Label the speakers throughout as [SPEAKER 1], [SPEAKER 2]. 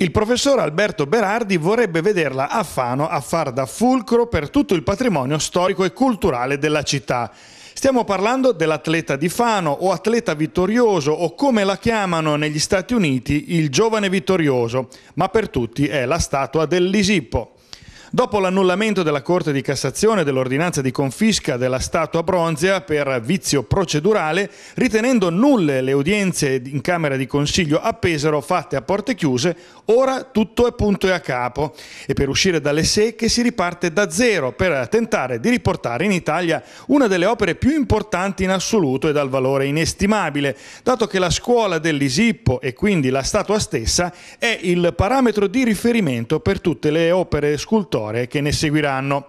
[SPEAKER 1] Il professor Alberto Berardi vorrebbe vederla a Fano a far da fulcro per tutto il patrimonio storico e culturale della città. Stiamo parlando dell'atleta di Fano o atleta vittorioso o come la chiamano negli Stati Uniti il giovane vittorioso, ma per tutti è la statua dell'Isippo. Dopo l'annullamento della Corte di Cassazione dell'ordinanza di confisca della statua bronzea per vizio procedurale, ritenendo nulle le udienze in Camera di Consiglio a Pesaro fatte a porte chiuse, ora tutto è punto e a capo e per uscire dalle secche si riparte da zero per tentare di riportare in Italia una delle opere più importanti in assoluto e dal valore inestimabile, dato che la scuola dell'Isippo e quindi la statua stessa è il parametro di riferimento per tutte le opere scultoriche Sartore che ne seguiranno.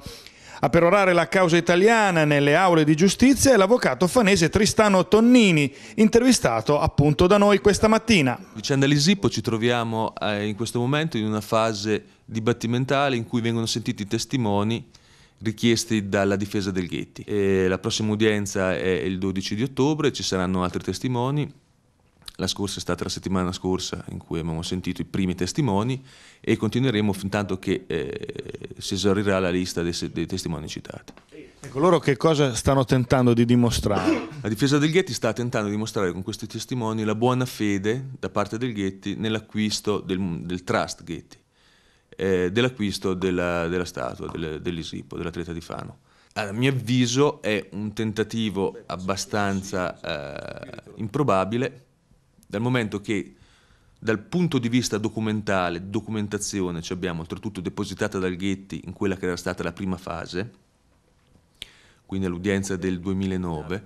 [SPEAKER 1] A perorare la causa italiana nelle aule di giustizia è l'avvocato fanese Tristano Tonnini, intervistato appunto da noi questa mattina.
[SPEAKER 2] Vicenda Lisippo ci troviamo eh, in questo momento in una fase dibattimentale in cui vengono sentiti testimoni richiesti dalla difesa del Ghetti. E la prossima udienza è il 12 di ottobre, ci saranno altri testimoni la scorsa è stata la settimana scorsa in cui abbiamo sentito i primi testimoni e continueremo fin tanto che eh, si esaurirà la lista dei, dei testimoni citati.
[SPEAKER 1] Ecco, loro che cosa stanno tentando di dimostrare?
[SPEAKER 2] La difesa del Ghetti sta tentando di dimostrare con questi testimoni la buona fede da parte del Ghetti nell'acquisto del, del, trust Ghetti, eh, dell'acquisto della, della, statua, del, dell'Isipo, dell'atleta di Fano. A mio avviso è un tentativo abbastanza eh, improbabile dal momento che dal punto di vista documentale, documentazione, ci abbiamo oltretutto depositata dal Ghetti in quella che era stata la prima fase, quindi all'udienza del 2009,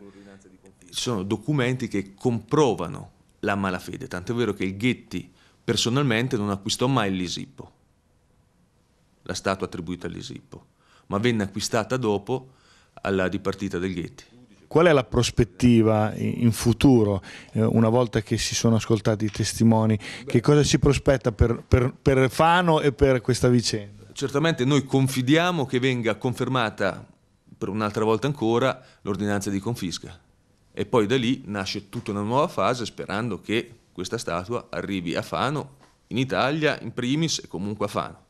[SPEAKER 2] ci sono documenti che comprovano la malafede, tant'è vero che il Ghetti personalmente non acquistò mai l'Isippo, la statua attribuita all'Isippo, ma venne acquistata dopo alla dipartita del Ghetti.
[SPEAKER 1] Qual è la prospettiva in futuro, eh, una volta che si sono ascoltati i testimoni? Che cosa si prospetta per, per, per Fano e per questa vicenda?
[SPEAKER 2] Certamente noi confidiamo che venga confermata per un'altra volta ancora l'ordinanza di confisca e poi da lì nasce tutta una nuova fase sperando che questa statua arrivi a Fano, in Italia in primis e comunque a Fano.